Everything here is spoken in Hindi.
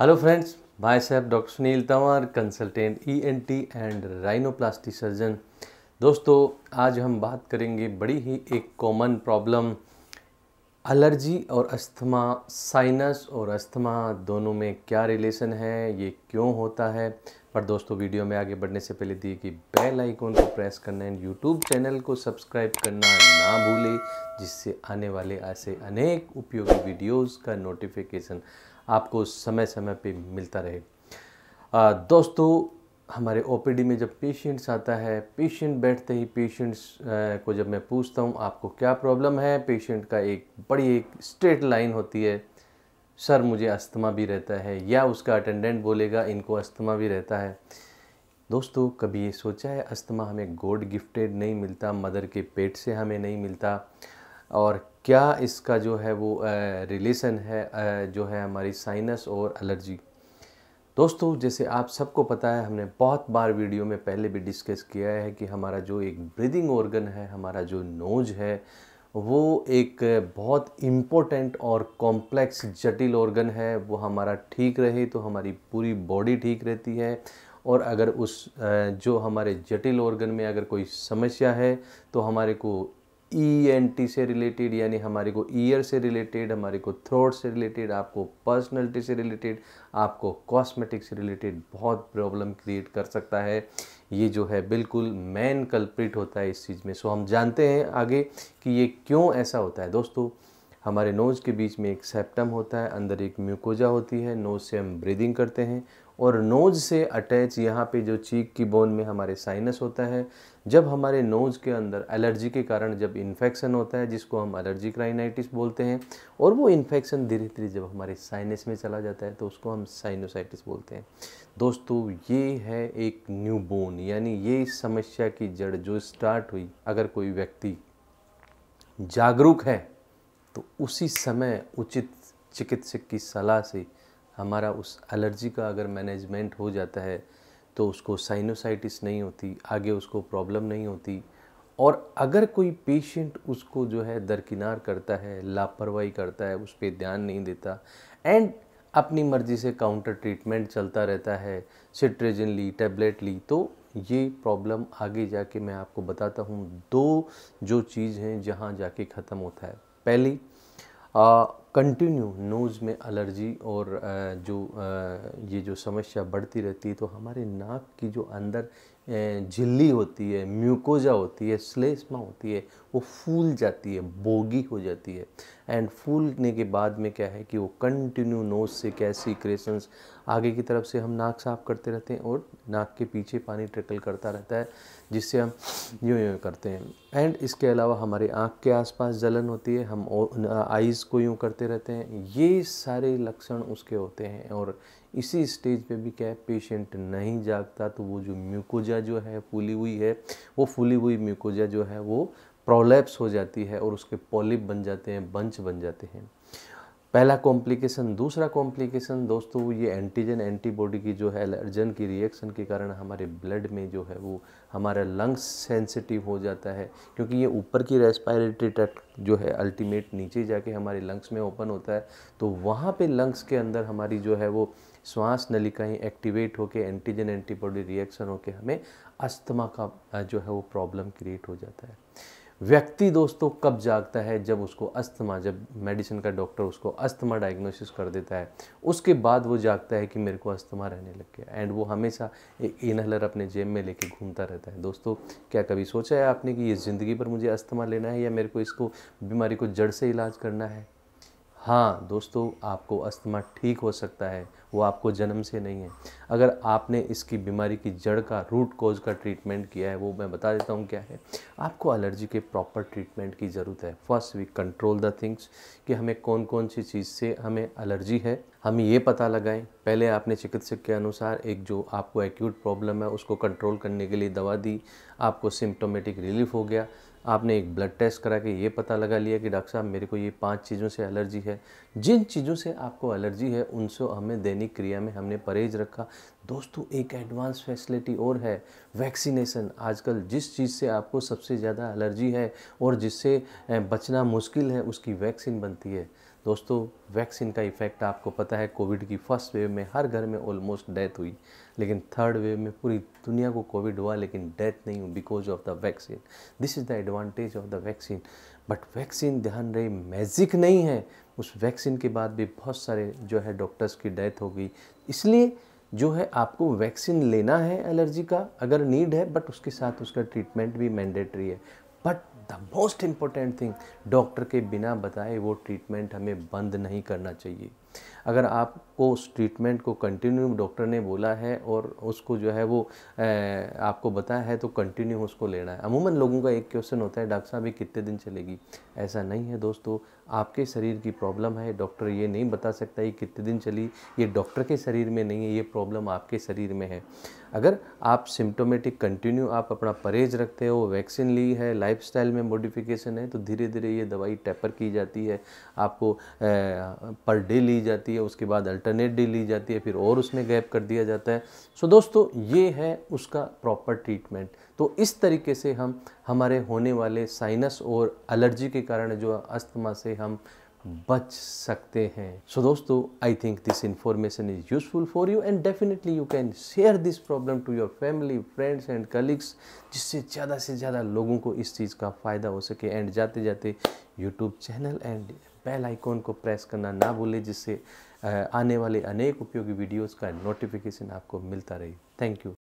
हेलो फ्रेंड्स भाई साहब doctor Sunil Tanwar consultant ENT and rhinoplasty surgeon दोस्तों आज हम बात करेंगे बड़ी ही एक कॉमन प्रॉब्लम एलर्जी और अस्थमा साइनस और अस्थमा दोनों में क्या रिलेशन है ये क्यों होता है पर दोस्तों वीडियो में आगे बढ़ने से पहले दिए कि बेल आइकॉन को प्रेस करना एंड यूट्यूब चैनल को सब्सक्राइब करना ना भूलें जिससे आने वाले ऐसे अनेक उपयोगी वीडियोस का नोटिफिकेशन आपको समय समय पे मिलता रहे दोस्तों हमारे ओपीडी में जब पेशेंट्स आता है पेशेंट बैठते ही पेशेंट्स को जब मैं पूछता हूँ आपको क्या प्रॉब्लम है पेशेंट का एक बड़ी एक स्ट्रेट लाइन होती है सर मुझे अस्थमा भी रहता है या उसका अटेंडेंट बोलेगा इनको अस्थमा भी रहता है दोस्तों कभी ये सोचा है अस्थमा हमें गॉड गिफ्टेड नहीं मिलता मदर के पेट से हमें नहीं मिलता और क्या इसका जो है वो रिलेशन है जो है हमारी साइनस और एलर्जी दोस्तों जैसे आप सबको पता है हमने बहुत बार वीडियो में पहले भी डिस्कस किया है कि हमारा जो एक ब्रीदिंग ऑर्गन है हमारा जो नोज है वो एक बहुत इम्पोर्टेंट और कॉम्प्लेक्स जटिल ऑर्गन है वो हमारा ठीक रहे तो हमारी पूरी बॉडी ठीक रहती है और अगर उस जो हमारे जटिल ऑर्गन में अगर कोई समस्या है तो हमारे को ई एन टी से रिलेटेड यानी हमारे को ईयर से रिलेटेड हमारे को थ्रोट से रिलेटेड आपको पर्सनैलिटी से रिलेटेड आपको कॉस्मेटिक से रिलेटेड बहुत प्रॉब्लम क्रिएट कर सकता है ये जो है बिल्कुल मेन कल्प्रिट होता है इस चीज़ में सो हम जानते हैं आगे कि ये क्यों ऐसा होता है दोस्तों हमारे नोज़ के बीच में एक सेप्टम होता है अंदर एक म्यूकोजा होती है नोज़ से हम ब्रीदिंग करते हैं और नोज़ से अटैच यहाँ पे जो चीक की बोन में हमारे साइनस होता है जब हमारे नोज़ के अंदर एलर्जी के कारण जब इन्फेक्शन होता है जिसको हम एलर्जिक राइनाइटिस बोलते हैं और वो इन्फेक्शन धीरे धीरे जब हमारे साइनस में चला जाता है तो उसको हम साइनोसाइटिस बोलते हैं दोस्तों ये है एक न्यू बोन यानी ये समस्या की जड़ जो स्टार्ट हुई अगर कोई व्यक्ति जागरूक है तो उसी समय उचित चिकित्सक की सलाह से हमारा उस एलर्जी का अगर मैनेजमेंट हो जाता है तो उसको साइनोसाइटिस नहीं होती आगे उसको प्रॉब्लम नहीं होती और अगर कोई पेशेंट उसको जो है दरकिनार करता है लापरवाही करता है उस पर ध्यान नहीं देता एंड अपनी मर्ज़ी से काउंटर ट्रीटमेंट चलता रहता है सिट्रेजन ली टैबलेट ली तो ये प्रॉब्लम आगे जाके मैं आपको बताता हूँ दो जो चीज़ हैं जहाँ जाके ख़त्म होता है पहली कंटिन्यू नोज़ में एलर्जी और जो ये जो समस्या बढ़ती रहती है तो हमारे नाक की जो अंदर झिल्ली होती है म्यूकोजा होती है स्लेस्मा होती है वो फूल जाती है बोगी हो जाती है एंड फूलने के बाद में क्या है कि वो कंटिन्यू नोज से कैसी क्रेशंस आगे की तरफ से हम नाक साफ करते रहते हैं और नाक के पीछे पानी ट्रिकल करता रहता है जिससे हम यूँ यूँ करते हैं एंड इसके अलावा हमारे आँख के आसपास जलन होती है हम आइज़ को यूँ करते रहते हैं ये सारे लक्षण उसके होते हैं और इसी स्टेज पे भी क्या है पेशेंट नहीं जागता तो वो जो म्यूकोजा जो है फूली हुई है वो फूली हुई म्यूकोजा जो है वो प्रोलैप्स हो जाती है और उसके पॉलिप बन जाते हैं बंच बन जाते हैं पहला कॉम्प्लिकेशन दूसरा कॉम्प्लिकेशन दोस्तों ये एंटीजन एंटीबॉडी की जो है एलर्जन की रिएक्शन के कारण हमारे ब्लड में जो है वो हमारा लंग्स सेंसिटिव हो जाता है क्योंकि ये ऊपर की रेस्पायरेटरी ट्रैक्ट जो है अल्टीमेट नीचे जाके हमारे लंग्स में ओपन होता है तो वहाँ पे लंग्स के अंदर हमारी जो है वो श्वास नलिकाएं एक्टिवेट होकर एंटीजन एंटीबॉडी रिएक्शन होकर हमें अस्थमा का जो है वो प्रॉब्लम क्रिएट हो जाता है व्यक्ति दोस्तों तो कब जागता है जब उसको अस्थमा जब मेडिसिन का डॉक्टर उसको अस्थमा डायग्नोसिस कर देता है उसके बाद वो जागता है कि मेरे को अस्थमा रहने लग गया एंड वो हमेशा एक इनहलर अपने जेब में लेके घूमता रहता है दोस्तों क्या कभी सोचा है आपने कि ये ज़िंदगी पर मुझे अस्थमा लेना है या मेरे को इसको बीमारी को जड़ से इलाज करना है हाँ दोस्तों आपको अस्थमा ठीक हो सकता है वो आपको जन्म से नहीं है अगर आपने इसकी बीमारी की जड़ का रूट कॉज का ट्रीटमेंट किया है वो मैं बता देता हूँ क्या है आपको एलर्जी के प्रॉपर ट्रीटमेंट की ज़रूरत है first we control the things कि हमें कौन कौन सी चीज़ से हमें एलर्जी है हम ये पता लगाएं पहले आपने चिकित्सक के अनुसार एक जो आपको एक्यूट प्रॉब्लम है उसको कंट्रोल करने के लिए दवा दी आपको सिम्टोमेटिक रिलीफ हो गया आपने एक ब्लड टेस्ट करा के ये पता लगा लिया कि डॉक्टर साहब मेरे को ये पांच चीज़ों से एलर्जी है जिन चीज़ों से आपको एलर्जी है उनसे हमें दैनिक क्रिया में हमने परहेज रखा दोस्तों एक एडवांस फैसिलिटी और है वैक्सीनेशन आजकल जिस चीज़ से आपको सबसे ज़्यादा एलर्जी है और जिससे बचना मुश्किल है उसकी वैक्सीन बनती है दोस्तों वैक्सीन का इफ़ेक्ट आपको पता है कोविड की फर्स्ट वेव में हर घर में ऑलमोस्ट डेथ हुई लेकिन थर्ड वेव में पूरी दुनिया को कोविड हुआ लेकिन डेथ नहीं हुई because of the vaccine this is the advance advantage of the vaccine but vaccine ध्यान रहे मैजिक नहीं है उस वैक्सीन के बाद भी बहुत सारे जो है डॉक्टर्स की डेथ हो गई इसलिए जो है आपको वैक्सीन लेना है एलर्जी का अगर नीड है बट उसके साथ उसका ट्रीटमेंट भी मैंडेटरी है but the most important thing doctor के बिना बताए वो ट्रीटमेंट हमें बंद नहीं करना चाहिए अगर आपको उस ट्रीटमेंट को कंटिन्यू डॉक्टर ने बोला है और उसको जो है वो आपको बताया है तो कंटिन्यू उसको लेना है अमूमन लोगों का एक क्वेश्चन होता है डॉक्टर साहब ये कितने दिन चलेगी ऐसा नहीं है दोस्तों आपके शरीर की प्रॉब्लम है डॉक्टर ये नहीं बता सकता ये कितने दिन चली ये डॉक्टर के शरीर में नहीं है ये प्रॉब्लम आपके शरीर में है अगर आप सिम्टोमेटिक कंटिन्यू आप अपना परहेज रखते हो वैक्सीन ली है लाइफ में मोडिफिकेशन है तो धीरे धीरे ये दवाई टेपर की जाती है आपको पर डे ली जाती है उसके बाद अल्टरनेट डे ली जाती है फिर और उसमें गैप कर दिया जाता है सो दोस्तों ये है उसका प्रॉपर ट्रीटमेंट तो इस तरीके से हम हमारे होने वाले साइनस और एलर्जी के कारण जो अस्थमा से हम बच सकते हैं सो दोस्तों I think this information is useful for you and definitely you can share this problem to your family friends and colleagues जिससे ज़्यादा से ज़्यादा लोगों को इस चीज़ का फ़ायदा हो सके एंड जाते जाते YouTube channel and bell icon को प्रेस करना ना भूलें जिससे आने वाले अनेक उपयोगी वीडियोस का नोटिफिकेशन आपको मिलता रहे थैंक यू